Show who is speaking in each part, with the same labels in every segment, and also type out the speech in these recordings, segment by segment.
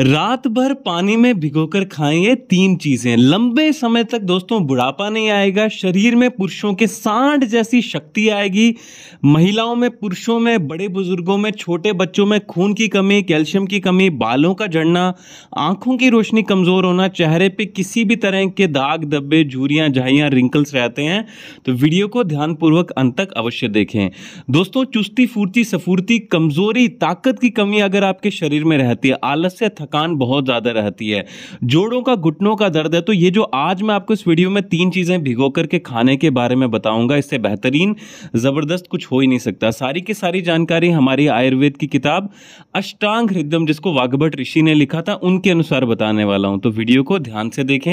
Speaker 1: रात भर पानी में भिगोकर खाएं ये तीन चीजें लंबे समय तक दोस्तों बुढ़ापा नहीं आएगा शरीर में पुरुषों के सांड जैसी शक्ति आएगी महिलाओं में पुरुषों में बड़े बुजुर्गों में छोटे बच्चों में खून की कमी कैल्शियम की कमी बालों का झड़ना आंखों की रोशनी कमजोर होना चेहरे पे किसी भी तरह के दाग धब्बे झूरियां झाइयाँ रिंकल्स रहते हैं तो वीडियो को ध्यानपूर्वक अंत तक अवश्य देखें दोस्तों चुस्ती फूर्ती सफूर्ती कमजोरी ताकत की कमी अगर आपके शरीर में रहती है आलस्य थकान बहुत ज़्यादा रहती है जोड़ों का घुटनों का दर्द है तो ये जो आज मैं आपको इस वीडियो में तीन चीज़ें भिगो करके खाने के बारे में बताऊंगा इससे बेहतरीन ज़बरदस्त कुछ हो ही नहीं सकता सारी की सारी जानकारी हमारी आयुर्वेद की किताब अष्टांग हृदय जिसको वाघभट ऋषि ने लिखा था उनके अनुसार बताने वाला हूँ तो वीडियो को ध्यान से देखें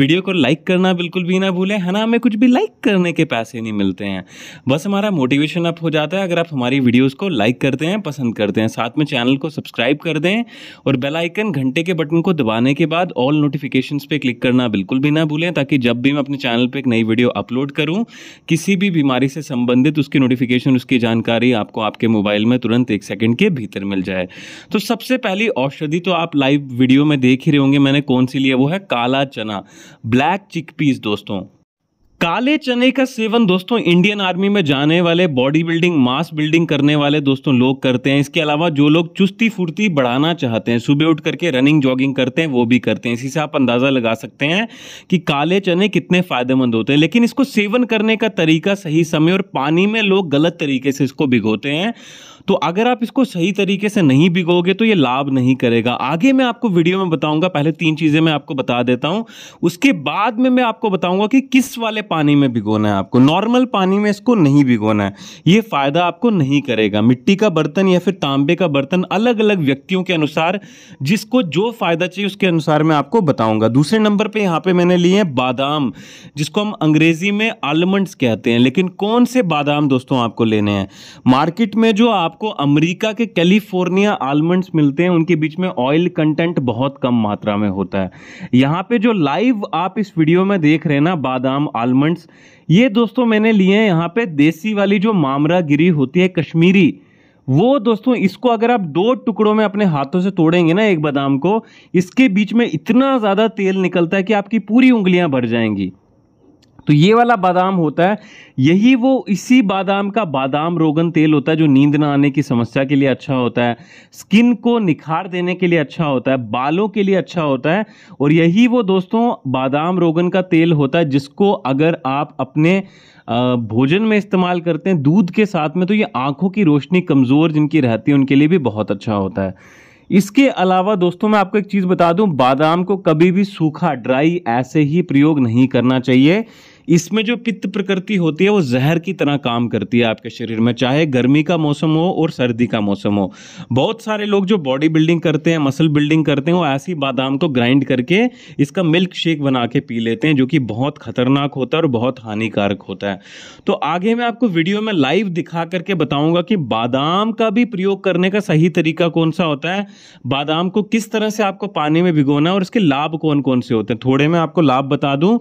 Speaker 1: वीडियो को लाइक करना बिल्कुल भी ना भूलें है ना हमें कुछ भी लाइक करने के पैसे नहीं मिलते हैं बस हमारा मोटिवेशन अप हो जाता है अगर आप हमारी वीडियोज़ को लाइक करते हैं पसंद करते हैं साथ में चैनल को सब्सक्राइब कर दें और बेल बेलाइकन घंटे के बटन को दबाने के बाद ऑल नोटिफिकेशन पे क्लिक करना बिल्कुल भी ना भूलें ताकि जब भी मैं अपने चैनल पर एक नई वीडियो अपलोड करूँ किसी भी बीमारी से संबंधित उसकी नोटिफिकेशन उसकी जानकारी आपको आपके मोबाइल में तुरंत एक सेकेंड के भीतर मिल जाए तो सबसे पहली औषधि तो आप लाइव वीडियो में देख ही रहे होंगे मैंने कौन सी लिया वो है काला चना ब्लैक चिकपीस दोस्तों काले चने का सेवन दोस्तों इंडियन आर्मी में जाने वाले बॉडी बिल्डिंग मास बिल्डिंग करने वाले दोस्तों लोग करते हैं इसके अलावा जो लोग चुस्ती फुर्ती बढ़ाना चाहते हैं सुबह उठ करके रनिंग जॉगिंग करते हैं वो भी करते हैं इसी से आप अंदाज़ा लगा सकते हैं कि काले चने कितने फ़ायदेमंद होते हैं लेकिन इसको सेवन करने का तरीका सही समय और पानी में लोग गलत तरीके से इसको भिगोते हैं तो अगर आप इसको सही तरीके से नहीं भिगोगे तो ये लाभ नहीं करेगा आगे मैं आपको वीडियो में बताऊंगा पहले तीन चीज़ें मैं आपको बता देता हूँ उसके बाद में मैं आपको बताऊंगा कि किस वाले पानी में भिगोना है आपको नॉर्मल पानी में इसको नहीं भिगोना है ये फ़ायदा आपको नहीं करेगा मिट्टी का बर्तन या फिर तांबे का बर्तन अलग अलग व्यक्तियों के अनुसार जिसको जो फ़ायदा चाहिए उसके अनुसार मैं आपको बताऊंगा दूसरे नंबर पर यहाँ पर मैंने लिए हैं बादाम जिसको हम अंग्रेज़ी में आलमंड्स कहते हैं लेकिन कौन से बादाम दोस्तों आपको लेने हैं मार्केट में जो आप आपको अमेरिका के कैलिफोर्निया आलमंड्स मिलते हैं उनके बीच में ऑयल कंटेंट बहुत कम मात्रा में होता है यहाँ पे जो लाइव आप इस वीडियो में देख रहे हैं ना बादाम आलमंड्स ये दोस्तों मैंने लिए हैं यहाँ पे देसी वाली जो मामरा गिरी होती है कश्मीरी वो दोस्तों इसको अगर आप दो टुकड़ों में अपने हाथों से तोड़ेंगे ना एक बादाम को इसके बीच में इतना ज़्यादा तेल निकलता है कि आपकी पूरी उंगलियां भर जाएंगी तो ये वाला बादाम होता है यही वो इसी बादाम का बादाम रोगन तेल होता है जो नींद ना आने की समस्या के लिए अच्छा होता है स्किन को निखार देने के लिए अच्छा होता है बालों के लिए अच्छा होता है और यही वो दोस्तों बादाम रोगन का तेल होता है जिसको अगर आप अपने भोजन में इस्तेमाल करते हैं दूध के साथ में तो ये आँखों की रोशनी कमज़ोर जिनकी रहती है उनके लिए भी बहुत अच्छा होता है इसके अलावा दोस्तों मैं आपको एक चीज़ बता दूं बादाम को कभी भी सूखा ड्राई ऐसे ही प्रयोग नहीं करना चाहिए इसमें जो पित्त प्रकृति होती है वो जहर की तरह काम करती है आपके शरीर में चाहे गर्मी का मौसम हो और सर्दी का मौसम हो बहुत सारे लोग जो बॉडी बिल्डिंग करते हैं मसल बिल्डिंग करते हैं वो ऐसी बादाम को ग्राइंड करके इसका मिल्क शेक बना के पी लेते हैं जो कि बहुत खतरनाक होता है और बहुत हानिकारक होता है तो आगे मैं आपको वीडियो में लाइव दिखा करके बताऊँगा कि बादाम का भी प्रयोग करने का सही तरीका कौन सा होता है बादाम को किस तरह से आपको पानी में भिगोना और इसके लाभ कौन कौन से होते हैं थोड़े मैं आपको लाभ बता दूँ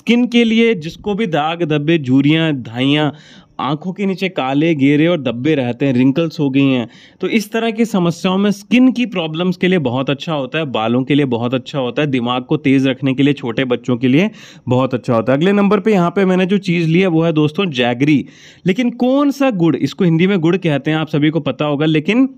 Speaker 1: स्किन के लिए जिस जिसको भी दाग धब्बे झूरियाँ धाइयाँ आंखों के नीचे काले गेरे और धब्बे रहते हैं रिंकल्स हो गई हैं तो इस तरह की समस्याओं में स्किन की प्रॉब्लम्स के लिए बहुत अच्छा होता है बालों के लिए बहुत अच्छा होता है दिमाग को तेज़ रखने के लिए छोटे बच्चों के लिए बहुत अच्छा होता है अगले नंबर पे यहाँ पे मैंने जो चीज़ ली है वो है दोस्तों जैगरी लेकिन कौन सा गुड़ इसको हिंदी में गुड़ कहते हैं आप सभी को पता होगा लेकिन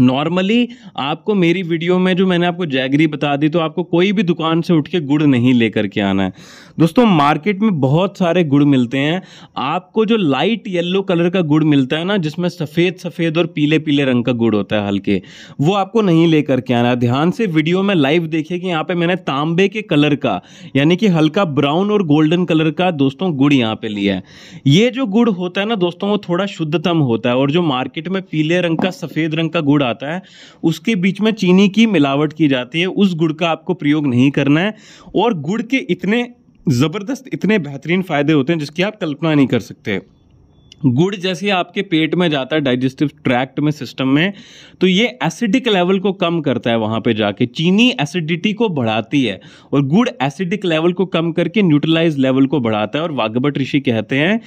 Speaker 1: नॉर्मली आपको मेरी वीडियो में जो मैंने आपको जैगरी बता दी तो आपको कोई भी दुकान से उठ के गुड़ नहीं लेकर के आना है दोस्तों मार्केट में बहुत सारे गुड़ मिलते हैं आपको जो लाइट येलो कलर का गुड़ मिलता है ना जिसमें सफ़ेद सफ़ेद और पीले पीले रंग का गुड़ होता है हल्के वो आपको नहीं लेकर के आना है ध्यान से वीडियो में लाइव देखिए कि यहाँ पर मैंने तांबे के कलर का यानी कि हल्का ब्राउन और गोल्डन कलर का दोस्तों गुड़ यहाँ पर लिया है ये जो गुड़ होता है ना दोस्तों वो थोड़ा शुद्धतम होता है और जो मार्केट में पीले रंग का सफ़ेद रंग का गुड़ आता है उसके बीच में चीनी की मिलावट की जाती है उस गुड़ का आपको प्रयोग नहीं करना है और गुड़ के इतने ज़बरदस्त इतने बेहतरीन फ़ायदे होते हैं जिसकी आप कल्पना नहीं कर सकते गुड़ जैसे आपके पेट में जाता है डाइजेस्टिव ट्रैक्ट में सिस्टम में तो ये एसिडिक लेवल को कम करता है वहाँ पे जाके चीनी एसिडिटी को बढ़ाती है और गुड़ एसिडिक लेवल को कम करके न्यूट्रलाइज लेवल को बढ़ाता है और वागबट ऋषि कहते हैं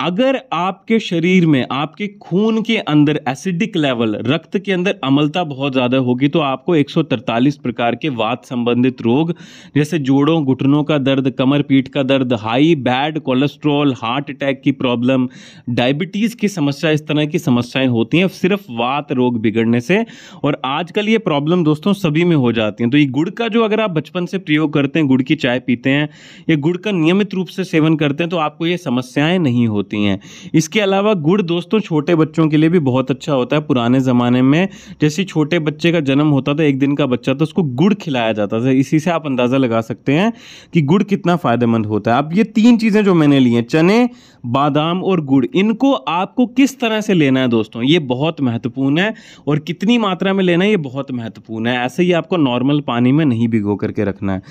Speaker 1: अगर आपके शरीर में आपके खून के अंदर एसिडिक लेवल रक्त के अंदर अमलता बहुत ज़्यादा होगी तो आपको 143 प्रकार के वात संबंधित रोग जैसे जोड़ों घुटनों का दर्द कमर पीठ का दर्द high bad cholesterol heart attack की प्रॉब्लम डायबिटीज़ की समस्या इस तरह की समस्याएं होती हैं सिर्फ वात रोग बिगड़ने से और आजकल ये प्रॉब्लम दोस्तों सभी में हो जाती हैं तो ये गुड़ का जो अगर आप बचपन से प्रयोग करते हैं गुड़ की चाय पीते हैं या गुड़ का नियमित रूप से सेवन करते हैं तो आपको ये समस्याएँ नहीं होती होती हैं इसके अलावा गुड़ दोस्तों छोटे बच्चों के लिए भी बहुत अच्छा होता है पुराने ज़माने में जैसे छोटे बच्चे का जन्म होता था एक दिन का बच्चा तो उसको गुड़ खिलाया जाता था इसी से आप अंदाज़ा लगा सकते हैं कि गुड़ कितना फ़ायदेमंद होता है अब ये तीन चीज़ें जो मैंने ली हैं चने बादाम और गुड़ इनको आपको किस तरह से लेना है दोस्तों ये बहुत महत्वपूर्ण है और कितनी मात्रा में लेना है ये बहुत महत्वपूर्ण है ऐसे ही आपको नॉर्मल पानी में नहीं भिगो करके रखना है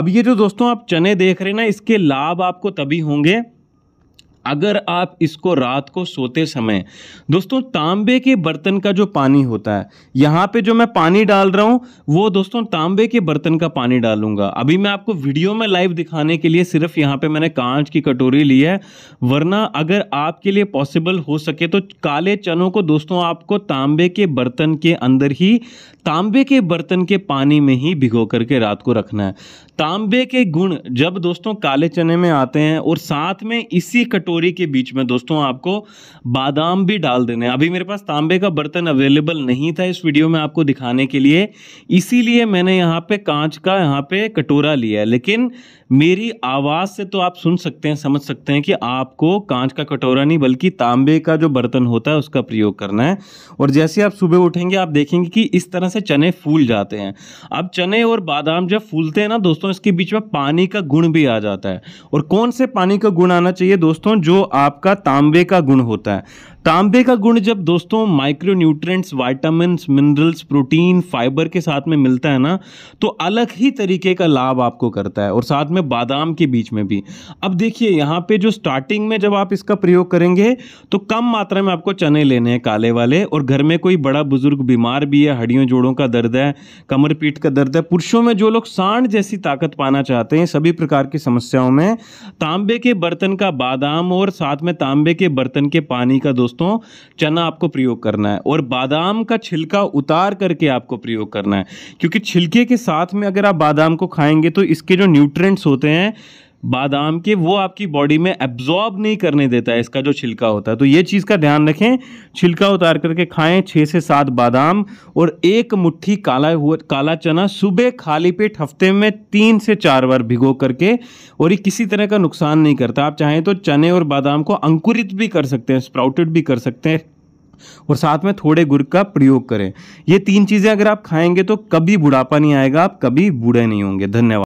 Speaker 1: अब ये जो दोस्तों आप चने देख रहे हैं ना इसके लाभ आपको तभी होंगे अगर आप इसको रात को सोते समय दोस्तों तांबे के बर्तन का जो पानी होता है यहाँ पे जो मैं पानी डाल रहा हूँ वो दोस्तों तांबे के बर्तन का पानी डालूंगा अभी मैं आपको वीडियो में लाइव दिखाने के लिए सिर्फ यहाँ पे मैंने कांच की कटोरी ली है वरना अगर आपके लिए पॉसिबल हो सके तो काले चनों को दोस्तों आपको तांबे के बर्तन के अंदर ही तांबे के बर्तन के पानी में ही भिगो करके रात को रखना है तांबे के गुण जब दोस्तों काले चने में आते हैं और साथ में इसी कटोरी कटोरी के बीच में दोस्तों आपको बादाम भी डाल देने अभी मेरे पास तांबे का बर्तन अवेलेबल नहीं था इस वीडियो में आपको दिखाने के लिए इसीलिए मैंने यहाँ पे कांच का यहाँ पे कटोरा लिया है लेकिन मेरी आवाज़ से तो आप सुन सकते हैं समझ सकते हैं कि आपको कांच का कटोरा नहीं बल्कि तांबे का जो बर्तन होता है उसका प्रयोग करना है और जैसे आप सुबह उठेंगे आप देखेंगे कि इस तरह से चने फूल जाते हैं अब चने और बादाम जब फूलते हैं ना दोस्तों इसके बीच में पानी का गुण भी आ जाता है और कौन से पानी का गुण आना चाहिए दोस्तों जो आपका तांबे का गुण होता है तांबे का गुण जब दोस्तों micronutrients vitamin minerals protein fibre के साथ में मिलता है ना तो अलग ही तरीके का लाभ आपको करता है और साथ में बादाम के बीच में भी अब देखिए यहाँ पे जो स्टार्टिंग में जब आप इसका प्रयोग करेंगे तो कम मात्रा में आपको चने लेने हैं काले वाले और घर में कोई बड़ा बुजुर्ग बीमार भी है हड्डियों जोड़ों का दर्द है कमर पीठ का दर्द है पुरुषों में जो लोग सांड जैसी ताकत पाना चाहते हैं सभी प्रकार की समस्याओं में तांबे के बर्तन का बादाम और साथ में तांबे के बर्तन के पानी का दोस्तों दोस्तों चना आपको प्रयोग करना है और बादाम का छिलका उतार करके आपको प्रयोग करना है क्योंकि छिलके के साथ में अगर आप बादाम को खाएंगे तो इसके जो न्यूट्रेंट्स होते हैं बादाम के वो आपकी बॉडी में एब्जॉर्ब नहीं करने देता है इसका जो छिलका होता है तो ये चीज़ का ध्यान रखें छिलका उतार करके खाएं छः से सात बादाम और एक मुट्ठी काला हुआ काला चना सुबह खाली पेट हफ्ते में तीन से चार बार भिगो करके और ये किसी तरह का नुकसान नहीं करता आप चाहें तो चने और बादाम को अंकुरित भी कर सकते हैं स्प्राउटेड भी कर सकते हैं और साथ में थोड़े गुड़ का प्रयोग करें ये तीन चीज़ें अगर आप खाएंगे तो कभी बुढ़ापा नहीं आएगा आप कभी बूढ़े नहीं होंगे धन्यवाद